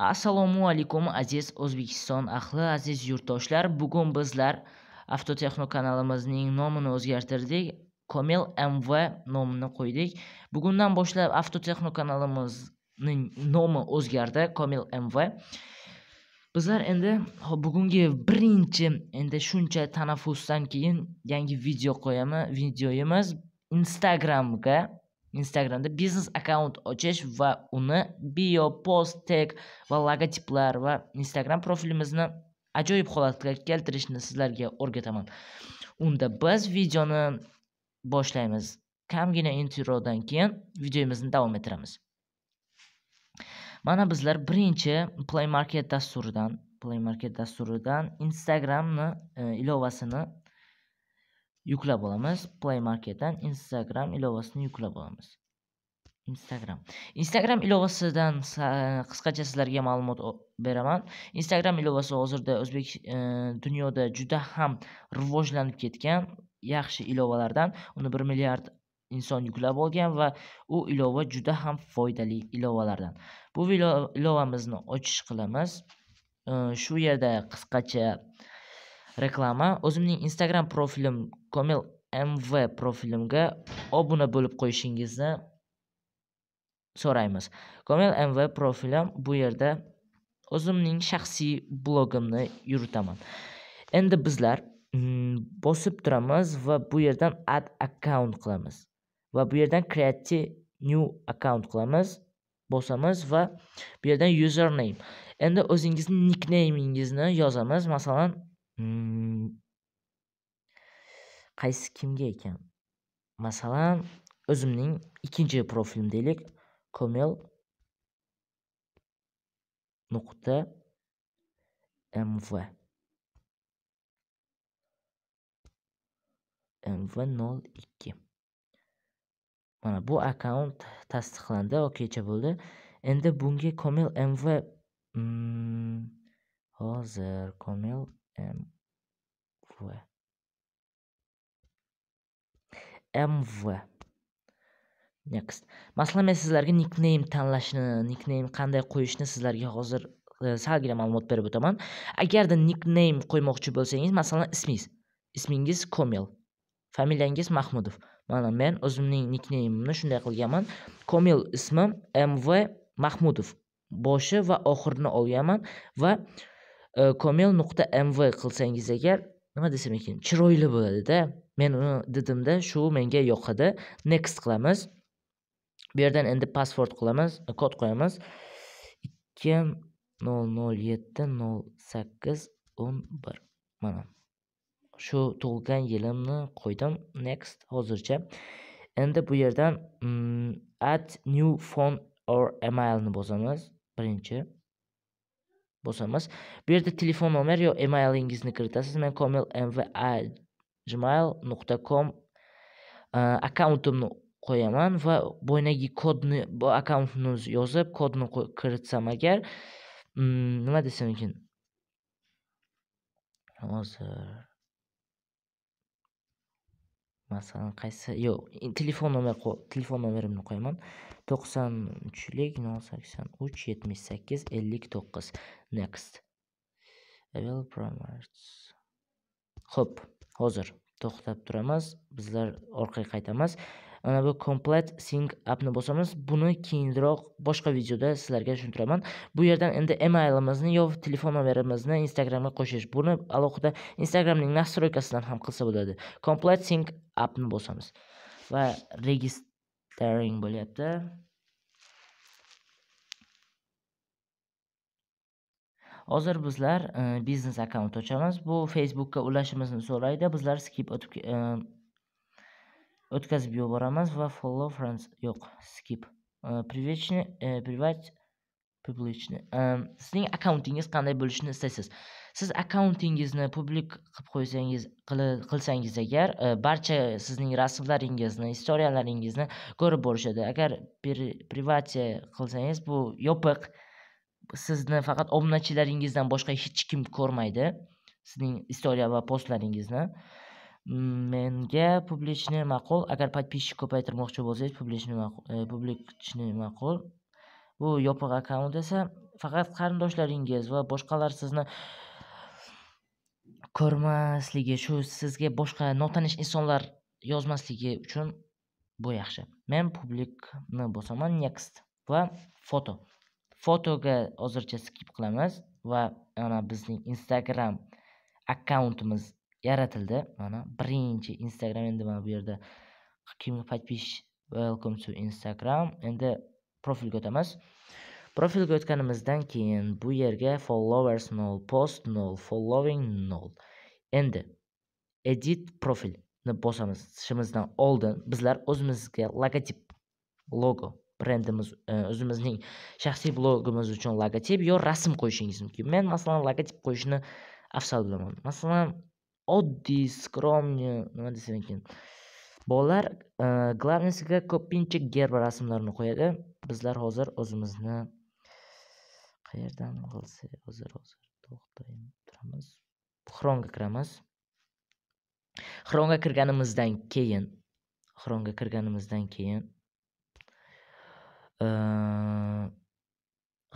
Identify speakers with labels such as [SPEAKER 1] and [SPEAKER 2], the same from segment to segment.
[SPEAKER 1] assalomu alaykum aziz o'zbekiston ahli aziz yurtdoshlar bugun bizlar avtotexno kanalimizning nomini o'zgartirdik komil mv nomini qo'ydik bugundan boshlab avtotexno kanalimizning nomi o'zgardi komil mv bizlar endi bugungi birinchi endi shuncha tanaffusdan keyin yangi video qo'yamiz videoyimiz instagramga instagramda biznes akkaunt ochish va uni bio post tag va logotiplar va instagram profilimizni ajoyib holatga keltirishni sizlarga o'rgataman unda biz videoni boshlaymiz kamgina introdan keyin videomizni davom ettiramiz mana bizlar birinchi play market dasturidan play market dasturidan instagramni e, ilovasini yuklab olamiz play marketdan instagram ilovasini yuklab olamiz instagram instagram ilovasidan qisqacha sizlarga ma'lumot beraman instagram ilovasi hozirda o'zbek e, dunyoda juda ham rivojlanib ketgan yaxshi ilovalardan uni bir milliard inson yuklab olgan va u ilova juda ham foydali ilovalardan bu ilovamizni ochish qilamiz e, shu e, yerda qisqacha reklama o'zimning instagram profilim komil mv profilimga obuna bo'lib qo'yishingizni so'raymiz komil mv profilim bu yerda o'zimning shaxsiy blogimni yuritaman endi bizlar mm, bosib turamiz va bu yerdan ad account qilamiz va bu yerdan create new account qilamiz bosamiz va bu yerdan username endi o'zingizni nicknaymingizni yozamiz masalan qaysi kimga ekan masalan o'zimning ikkinchi profilim deylik komel nuqta mv mv 02 mana bu akkaunt tasdiqlandi okeycha bo'ldi endi bunga komel mv mm, hozir komel mv mv next masalan men sizlarga nickname tanlashni nickname qanday qo'yishni sizlarga hozir e, salgina ma'lumot berib o'taman agarda nickname qo'ymoqchi bo'lsangiz masalan ismingiz ismingiz komil familiyangiz mahmudov mana men o'zimning nickname'imni shunday qilganman komil ismim mv mahmudov boshi va oxirini olganman va komel nuqta mv qilsangiz agar nima desam ekan chiroyli bo'ladida men uni dedimda shu menga yoqadi next qilamiz bu yerdan endi password qilamiz kod qo'yamiz ikki nol nol yetti nol sakkiz o'n bir mana shu tug'ilgan yilimni qo'ydim next hozircha endi bu yerdan add new phone or emailni bosamiz birinchi bosamiz bu yerda telefon nomer yo emailingizni kiritasiz men komil mv gmail nuqta com e, akkauntimni qo'yaman va bo'ynagi kodni bu akkauntni yozib kodni kiritsam agar mm, nima desam ekan hozir masalan qaysi yo'q telefon nomer telefon nomerimni qo'yaman to'qson uchlik nol sakson uch yetmish sakkiz ellik to'qqiz next ho'p hozir to'xtab turamiz bizlar orqaga qaytamiz mana bu complete sync appni bosamiz buni keyinroq boshqa videoda sizlarga tushuntiraman bu yerdan endi emailimizni yo telefon nomerimizni instagramga qo'shish buni alohida instagramning nastroykasidan ham qilsa bo'ladi complete sync appni bosamiz va registering bo'lyapti hozir bizlar e, biznes akkaunt ochamiz bu facebookka ulashimizni so'raydi bizlar skip o'tib e, o'tkazib yuboramiz va follow friends yo'q skip привычный privat publichni sizning akkauntingiz qanday bo'lishini istaysiz siz akkauntingizni publik qilib qo'ysangiz qilsangiz agar э, barcha sizning rasmlaringizni istoriyalaringizni ko'rib borishadi agar privatiya qilsangiz bu yopiq sizni faqat obunachilaringizdan boshqa hech kim ko'rmaydi sizning istoriya va postlaringizni menga publishni maqul agar подписчик ko'paytirmoqchi bo'lsangiz publishni maqul e, publishni maqul bu yopiq akkaunt esa faqat qarindoshlaringiz va boshqalar sizni ko'rmasligi shu sizga boshqa notanish insonlar yozmasligi uchun bu yaxshi men publikni bosaman next va foto fotoga hozircha skip qilamiz va ana bizning instagram akkauntimiz yaratildi mana birinchi instagram endi mana bu yerda kimga podpis welcome to instagram endi profilga o'tamiz profilga o'tganimizdan keyin bu yerga followers nol post nol following nol endi edit profilni bosamiz ishimizdan oldin bizlar o'zimizga logotip logo brendimiz e, o'zimizning shaxsiy blogimiz uchun logotip yo rasm qo'yishingiz mumkin men masalan logotip qo'yishni afzal bilaman masalan oddiy skromniy nima desam ekan bolalar главныйsiga e, ko'pincha gerb rasmlarini qo'yadi bizlar hozir o'zimizni qayerdan qilsak hozir hozir to'xtayim turamiz xromga kiramiz xromga kirganimizdan keyin xromga kirganimizdan keyin e,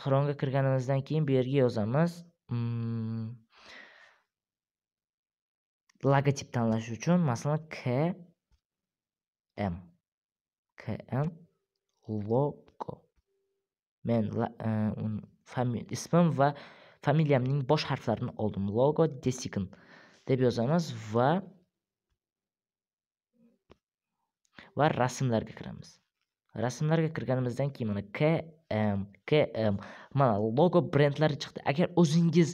[SPEAKER 1] xromga kirganimizdan keyin bu yerga yozamiz mm, logotip tanlash uchun masalan k m logo men ismim va familiyamning bosh harflarini oldim logo design deb yozamiz va va rasmlarga kiramiz rasmlarga kirganimizdan keyin mana km km mana logo brendlari chiqdi agar o'zingiz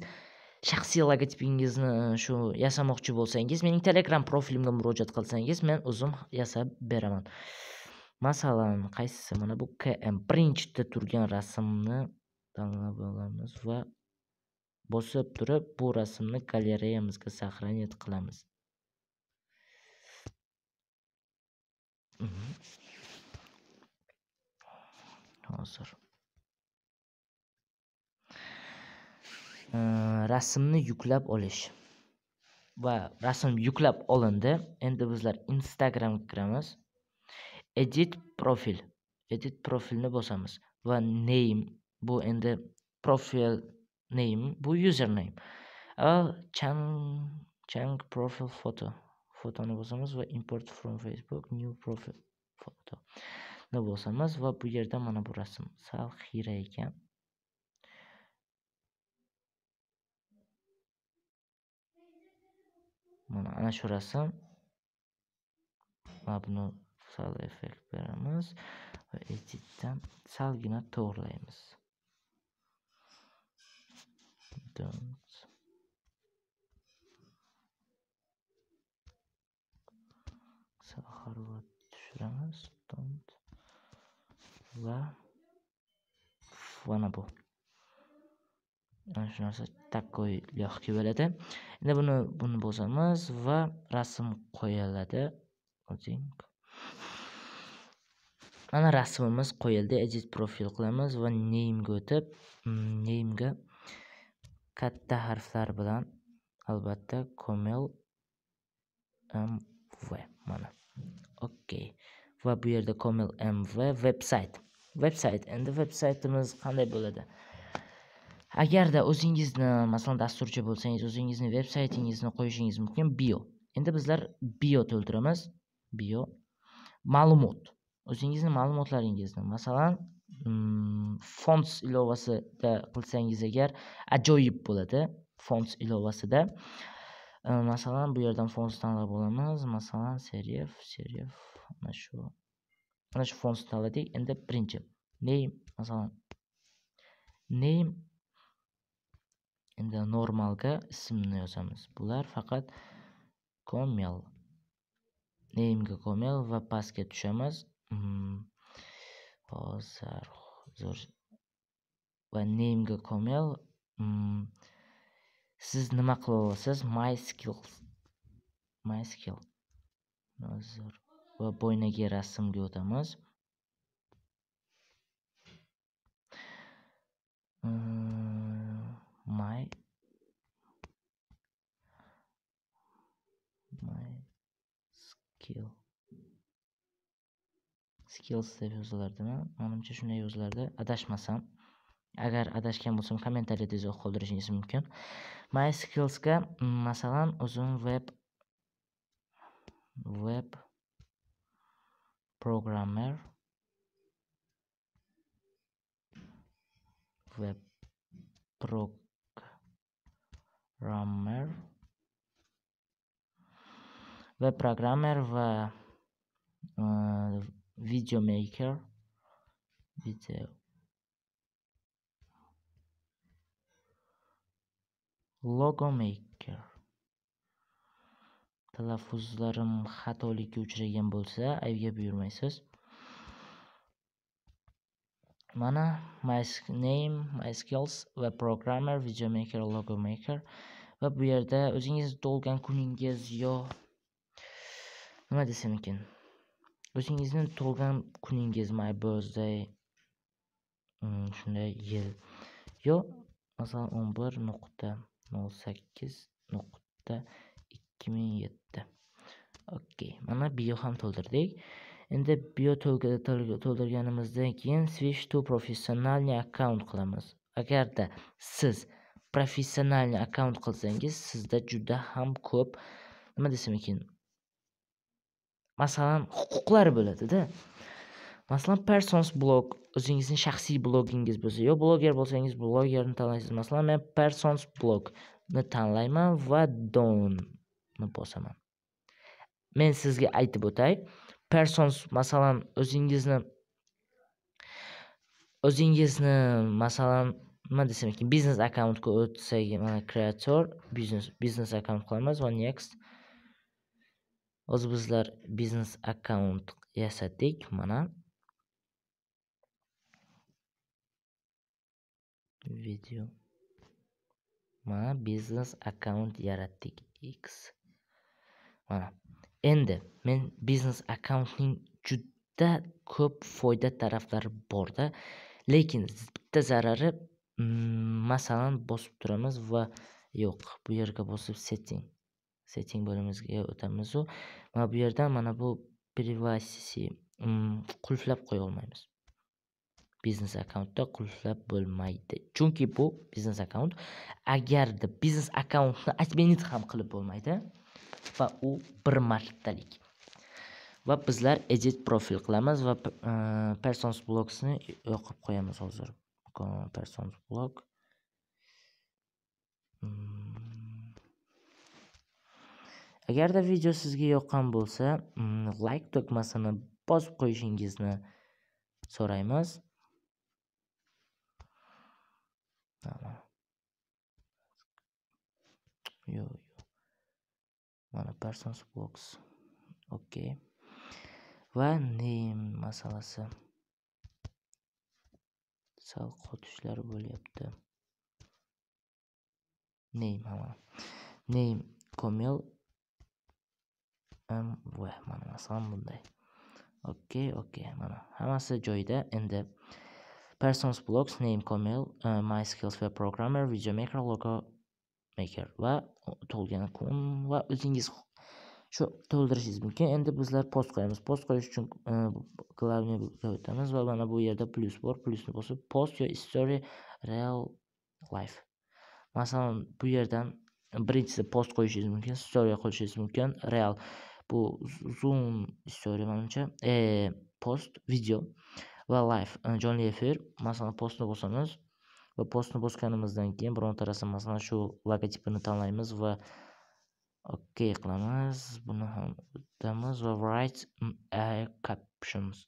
[SPEAKER 1] shaxsiy logotipingizni e, shu yasamoqchi bo'lsangiz mening telegram profilimga murojaat qilsangiz men o'zim yasab beraman masalan qaysisi mana bu km birinchida turgan rasmni tanlab olamiz va bosib turib bu rasmni galereyamizga сохранить qilamiz mhm. hozir Э, rasmni yuklab olish va rasm yuklab olindi endi bizlar instagramga kiramiz edit profil edit profilni bosamiz va name bu endi profil name bu username chang chang profil foto fotoni bosamiz va import from facebook new profile foto bosamiz va bu yerda mana bu rasm sal xira ekan Ana şurası. Ama bunu sal efekt verimiz. Ve editdən salgına doğrulayımız. Don't. Sağ harva düşürəmiz. Don't. ve Vana bu. mana shu narsa такой легкий bo'ladi endi buni buni bosamiz va rasm qo'yiladi mana rasmimiz qo'yildi edit profil qilamiz va name'ga o'tib mm, name'ga katta harflar bilan albatta komel mv mana okey va bu yerda komil mv veb sayt veb sayt endi veb saytimiz qanday bo'ladi agarda o'zingizni masalan dasturchi bo'lsangiz o'zingizni veb saytingizni qo'yishingiz mumkin bio endi bizlar bio to'ldiramiz bio ma'lumot o'zingizni ma'lumotlaringizni masalan mm, fonts ilovasida qilsangiz agar ajoyib bo'ladi fonts ilovasida э, masalan bu yerdan font tanlab olamiz masalan serif serif mana shu mana shu font tanladik endi birinchi name masalan name endi normalga ismini yozamiz bular faqat komel Name-ga komel va pastga tushamiz mm-hmm. hozir va name-ga komel mm-hmm. siz nima qila olasiz my skills my skill hozir va bo'yniga rasmga o'tamiz Hmm. my skill skills deb yozilardimi manimcha shunday yozilardi adashmasam agar adashgan bo'lsam kommentariyada yozib qoldirishingiz mumkin my skillsga masalan o'zim web web programmer web pro programmer ve programmer ve uh, video maker video logo maker talaffuzlarim xatolika uchragan bo'lsa aybga buyurmaysiz mana my name my skills va programmer video maker logo maker va bu yerda o'zingiz tug'ilgan kuningiz yo nima desam ekan o'zingizni tug'ilgan kuningiz my birthday mm, shunday yil yo masalan o'n bir nuqta nol sakkiz nuqta ikki ming yetti okey mana bio ham to'ldirdik Endi bio to'ldirganimizdan keyin switch to professionalniy akkaunt qilamiz. Agarda siz professionalniy akkaunt qilsangiz, sizda juda ham ko'p nima desam ekan? Masalan, huquqlar bo'ladida. Masalan, persons blog o'zingizning shaxsiy blogingiz bo'lsa, yo bloger bo'lsangiz, blogerni tanlaysiz. Masalan, men persons blogni tanlayman va don ni bosaman. Men sizga aytib o'tay, persons masalan o'zingizni o'zingizni masalan nima desam ekan biznes akkauntga o'tsak mana kreator biznes biznes akkaunt qilamiz va next o'zi bizlar biznes akkaunt yasadik mana video mana biznes akkaunt yaratdik x mana endi men biznes akkauntning juda ko'p foyda taraflari borda lekin bitta zarari mm, masalan bosib turamiz va yo'q bu yerga bosib setting setting bo'limimizga o'tamizu mana bu yerdan mana bu privacy mm, qulflab qo'ya olmaymiz biznes akkauntda qulflab bo'lmaydi chunki bu biznes akkaunt agarda biznes akkauntni отменить ham qilib bo'lmaydi va u bir martalik va bizlar edit profil qilamiz va e, persons blogsni yoqib qo'yamiz hozir persons blog hmm. agarda video sizga yoqqan bo'lsa mm, like tugmasini bosib qo'yishingizni so'raymiz yo'q mana persons box okay va name masalasi sal qotishlar bo'lyapti name ha name komil voy mana masalan bunday okey okey mana hammasi joyida endi persons blocks name comel uh, eh, my skills web programmer video maker logo maker va tug'ilgan kun va o'zingiz shu to'ldirishingiz mumkin endi bizlar post qo'yamiz post qo'yish uchun e, klavniyaga o'tamiz va mana bu yerda plyus bor plyusni bosib post yo story real life masalan bu yerdan birinchisi post qo'yishingiz mumkin story qo'yishingiz mumkin real bu zoom story manimcha e, post video va live e, jonli efir masalan postni bosamiz va postni bosganimizdan keyin birontarasi masalan shu logotipini tanlaymiz va ok qilamiz buni ham o'tamiz va write captions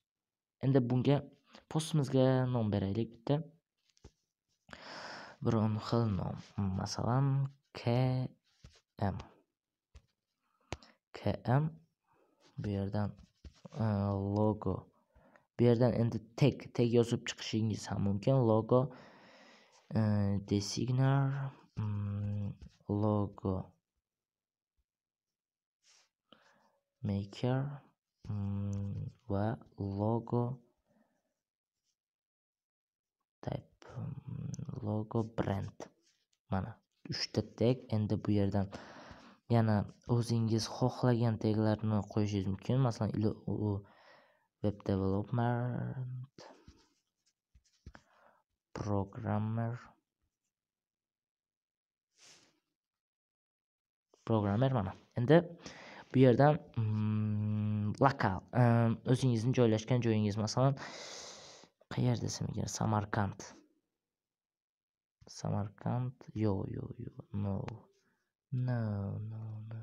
[SPEAKER 1] endi bunga postimizga nom beraylik bitta biron xil nom masalan km km bu yerdan e, logo bu yerdan endi tag tag yozib chiqishingiz ham mumkin logo designer logo maker va logo type logo brand mana uchta tag endi bu yerdan yana o'zingiz xohlagan taglarni qo'yishingiz mumkin masalan web development programmer programmer mana endi bu yerdan hmm, lokal um, ehm, o'zingizni joylashgan joyingiz masalan qayerda desam ekan Samarkand. Samarkand. Yo yo yo. no no no no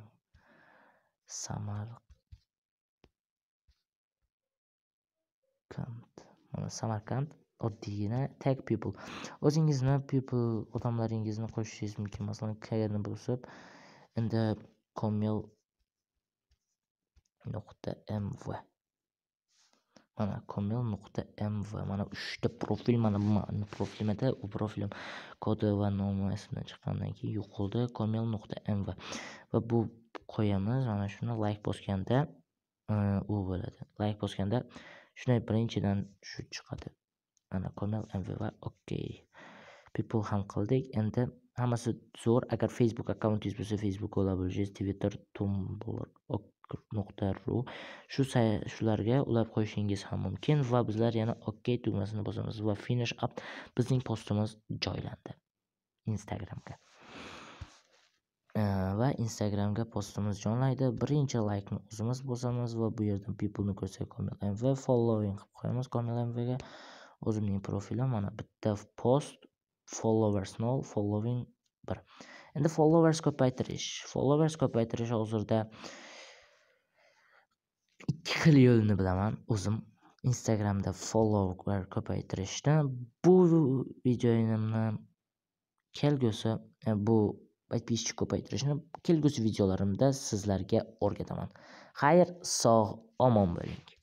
[SPEAKER 1] Samarkand. mana Samarkand. oddiygina tag people o'zingizni people odamlaringizni qo'shishingiz mumkin masalan kni bosib unda komil nuqta mv mana komil nuqta mv mana uchta profil mana mani profilimda u profilim kodi va nomi esimdan chiqqandan keyin yo'qoldi komil nuqta mv va bu qo'yamiz mana shuni like bosganda e, u bo'ladi like bosganda shunday birinchidan shu chiqadi ana comment va ok people ham qildik endi hammasi zo'r agar facebook akkauntingiz bo'lsa facebook ola bilishingiz twitter tumblr nuqta ru shu shularga ulab qo'yishingiz ham mumkin va bizlar yana ok tugmasini bosamiz va finish up bizning postimiz joylandi instagramga va instagramga postimiz jonlaydi birinchi laykni o'zimiz bosamiz va bu yerdan peopleni ko'rsak va following qilib qo'yamiz mvga o'zimning profilim mana bitta post followers no following bir endi followers ko'paytirish followers ko'paytirish hozirda ikki xil yo'lni bilaman o'zim instagramda follower ko'paytirishda bu videomni kelgusi e, bu подписчик ko'paytirishni kelgusi videolarimda sizlarga o'rgataman xayr sog' omon bo'ling